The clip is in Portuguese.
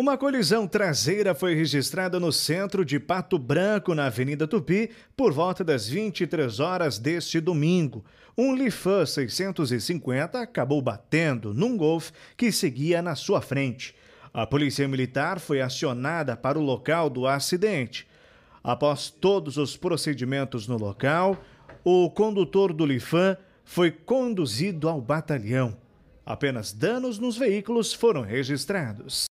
Uma colisão traseira foi registrada no centro de Pato Branco, na Avenida Tupi, por volta das 23 horas deste domingo. Um Lifan 650 acabou batendo num Golf que seguia na sua frente. A polícia militar foi acionada para o local do acidente. Após todos os procedimentos no local, o condutor do Lifan foi conduzido ao batalhão. Apenas danos nos veículos foram registrados.